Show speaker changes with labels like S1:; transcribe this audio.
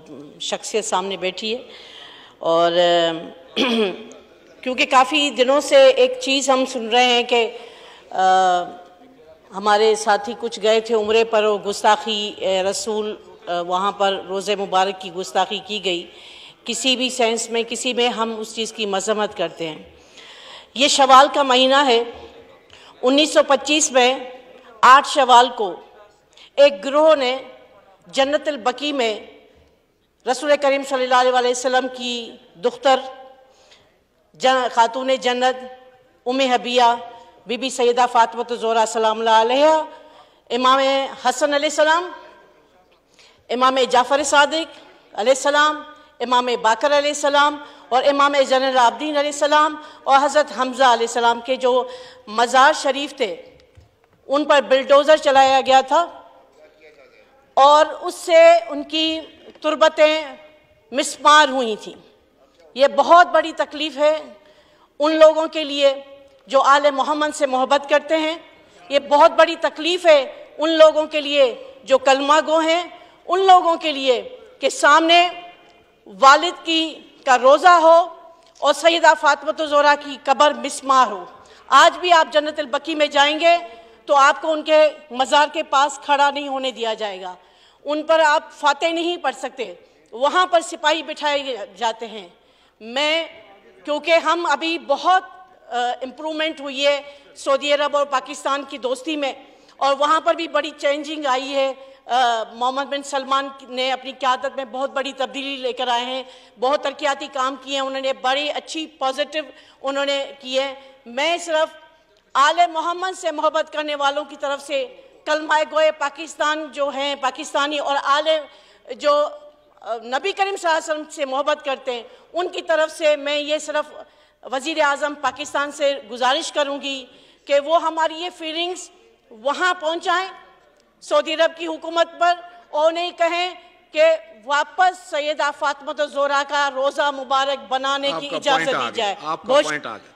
S1: शख्सियत सामने बैठी है और क्योंकि काफ़ी दिनों से एक चीज़ हम सुन रहे हैं कि हमारे साथी कुछ गए थे उम्र पर और गुस्ताखी रसूल वहाँ पर रोज़े मुबारक की गुस्ताखी की गई किसी भी सेंस में किसी में हम उस चीज़ की मजम्मत करते हैं ये शवाल का महीना है 1925 में आठ शवाल को एक ग्रोह ने जन्नतल बकी में रसूल करीम सल्लल्लाहु अलैहि वसल्लम की दुख्तर जन खातून जन्नत उम हबिया बीबी सैदा फ़ातमत ज़ोरा सलाम इमाम हसन सलाम इमाम जाफ़र सदक सलाम इमाम बाकर सलाम और इमाम जनरल आब्दीन सलाम और हज़रत हमज़ा सलाम के जो मज़ार शरीफ थे उन पर बिलडोज़र चलाया गया था और उससे उनकी तुरबतें मिसमार हुई थी ये बहुत बड़ी तकलीफ़ है उन लोगों के लिए जो आल मोहम्मद से मोहब्बत करते हैं ये बहुत बड़ी तकलीफ़ है उन लोगों के लिए जो कलमा गो हैं उन लोगों के लिए कि सामने वालिद की का रोज़ा हो और सैदा फ़ातमतरा की कबर मिसमार हो आज भी आप जन्नत में जाएंगे तो आपको उनके मज़ार के पास खड़ा नहीं होने दिया जाएगा उन पर आप फाते नहीं पढ़ सकते वहाँ पर सिपाही बिठाए जाते हैं मैं क्योंकि हम अभी बहुत इम्प्रूवमेंट हुई है सऊदी अरब और पाकिस्तान की दोस्ती में और वहाँ पर भी बड़ी चेंजिंग आई है मोहम्मद बिन सलमान ने अपनी क्यादत में बहुत बड़ी तब्दीली लेकर आए हैं बहुत तरक्याती काम किए हैं उन्होंने बड़ी अच्छी पॉजिटिव उन्होंने किए मैं सिर्फ आले मोहम्मद से मोहब्बत करने वालों की तरफ से कलमाए गोए पाकिस्तान जो हैं पाकिस्तानी और आले जो नबी करीम वसल्लम से मोहब्बत करते हैं उनकी तरफ से मैं ये सिर्फ वज़ी अजम पाकिस्तान से गुजारिश करूँगी कि वो हमारी ये फीलिंग्स वहाँ पहुँचाएँ सऊदी अरब की हुकूमत पर और नहीं कहें कि वापस सैदा फातमत तो जोरा का रोज़ा मुबारक बनाने की इजाज़त दी जाए बहुत